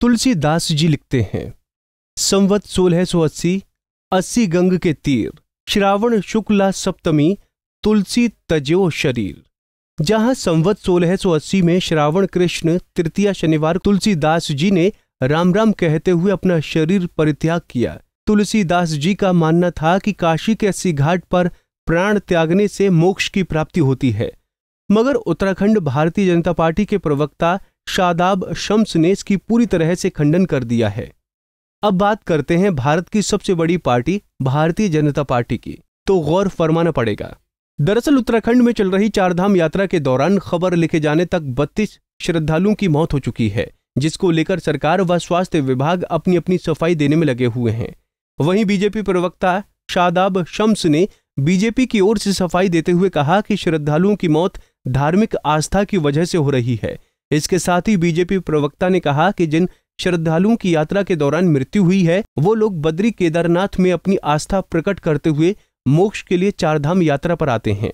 तुलसीदास जी लिखते हैं संवत सोलह सो अस्सी अस्सी गंग के तीर श्रावण शुक्ला सप्तमी तुलसी तजो शरीर जहां संवत सोलह सो अस्सी में श्रावण कृष्ण तृतीय शनिवार तुलसीदास जी ने राम राम कहते हुए अपना शरीर परित्याग किया तुलसीदास जी का मानना था कि काशी के अस्सी घाट पर प्राण त्यागने से मोक्ष की प्राप्ति होती है मगर उत्तराखंड भारतीय जनता पार्टी के प्रवक्ता शादाब शम्स ने इसकी पूरी तरह से खंडन कर दिया है अब बात करते हैं भारत की सबसे बड़ी पार्टी भारतीय जनता पार्टी की तो गौर फरमाना पड़ेगा दरअसल उत्तराखंड में चल रही चारधाम यात्रा के दौरान खबर लिखे जाने तक बत्तीस श्रद्धालुओं की मौत हो चुकी है जिसको लेकर सरकार व स्वास्थ्य विभाग अपनी अपनी सफाई देने में लगे हुए हैं वहीं बीजेपी प्रवक्ता शादाब शम्स ने बीजेपी की ओर से सफाई देते हुए कहा कि श्रद्धालुओं की मौत धार्मिक आस्था की वजह से हो रही है इसके साथ ही बीजेपी प्रवक्ता ने कहा कि जिन श्रद्धालुओं की यात्रा के दौरान मृत्यु हुई है वो लोग बद्री केदारनाथ में अपनी आस्था प्रकट करते हुए मोक्ष के लिए चारधाम यात्रा पर आते हैं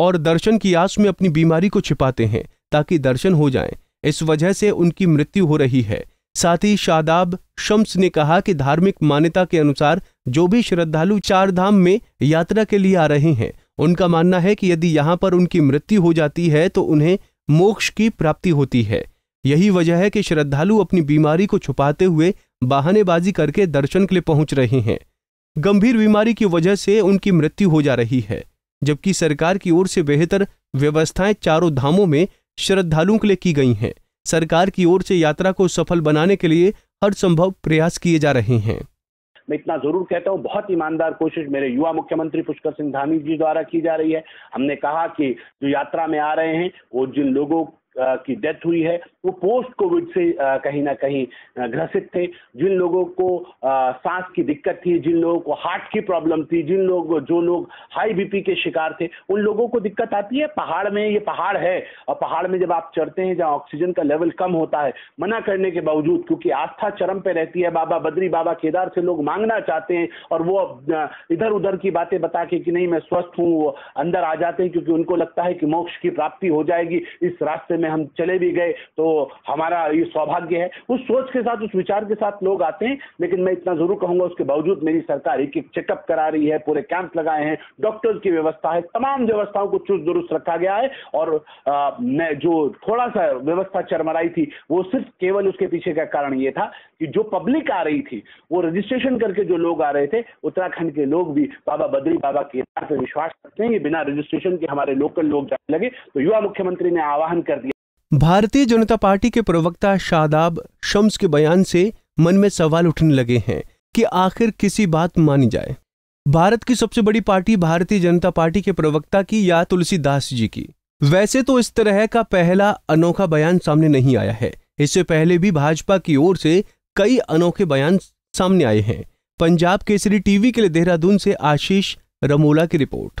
और दर्शन की आस में अपनी बीमारी को छिपाते हैं ताकि दर्शन हो जाएं। इस वजह से उनकी मृत्यु हो रही है साथ ही शादाब शम्स ने कहा कि धार्मिक मान्यता के अनुसार जो भी श्रद्धालु चार धाम में यात्रा के लिए आ रहे हैं उनका मानना है कि यदि यहाँ पर उनकी मृत्यु हो जाती है तो उन्हें मोक्ष की प्राप्ति होती है यही वजह है कि श्रद्धालु अपनी बीमारी को छुपाते हुए बहानेबाजी करके दर्शन के लिए पहुंच रहे हैं गंभीर बीमारी की वजह से उनकी मृत्यु हो जा रही है जबकि सरकार की ओर से बेहतर व्यवस्थाएं चारों धामों में श्रद्धालुओं के लिए की गई हैं सरकार की ओर से यात्रा को सफल बनाने के लिए हर संभव प्रयास किए जा रहे हैं मैं इतना जरूर कहता हूँ बहुत ईमानदार कोशिश मेरे युवा मुख्यमंत्री पुष्कर सिंह धामी जी द्वारा की जा रही है हमने कहा कि जो यात्रा में आ रहे हैं वो जिन लोगों की डेथ हुई है वो पोस्ट कोविड से कहीं ना कहीं ग्रसित थे जिन लोगों को सांस की दिक्कत थी जिन लोगों को हार्ट की प्रॉब्लम थी जिन लोग जो लोग हाई बीपी के शिकार थे उन लोगों को दिक्कत आती है पहाड़ में ये पहाड़ है और पहाड़ में जब आप चढ़ते हैं जहाँ ऑक्सीजन का लेवल कम होता है मना करने के बावजूद क्योंकि आस्था चरम पे रहती है बाबा बद्री बाबा केदार से लोग मांगना चाहते हैं और वो इधर उधर की बातें बता के कि नहीं मैं स्वस्थ हूँ अंदर आ जाते हैं क्योंकि उनको लगता है कि मोक्ष की प्राप्ति हो जाएगी इस रास्ते में में हम चले भी गए तो हमारा ये सौभाग्य है उस सोच के साथ उस विचार के साथ लोग आते हैं लेकिन मैं इतना जरूर कहूंगा उसके बावजूद मेरी सरकार एक एक चेकअप करा रही है पूरे कैंप लगाए हैं डॉक्टर्स की व्यवस्था है तमाम व्यवस्थाओं को चुस्त दुरुस्त रखा गया है और मैं जो थोड़ा सा व्यवस्था चरमराई थी वो सिर्फ केवल उसके पीछे का कारण ये था कि जो पब्लिक आ रही थी वो रजिस्ट्रेशन करके जो लोग आ रहे थे उत्तराखंड के लोग भी बाबा बद्री बाबा केदार विश्वास करते हैं ये बिना रजिस्ट्रेशन के हमारे लोकल लोग जाने लगे तो युवा मुख्यमंत्री ने आह्वान कर दिया भारतीय जनता पार्टी के प्रवक्ता शादाब शम्स के बयान से मन में सवाल उठने लगे हैं कि आखिर किसी बात मानी जाए भारत की सबसे बड़ी पार्टी भारतीय जनता पार्टी के प्रवक्ता की या तुलसीदास जी की वैसे तो इस तरह का पहला अनोखा बयान सामने नहीं आया है इससे पहले भी भाजपा की ओर से कई अनोखे बयान सामने आए हैं पंजाब केसरी टीवी के लिए देहरादून से आशीष रमोला की रिपोर्ट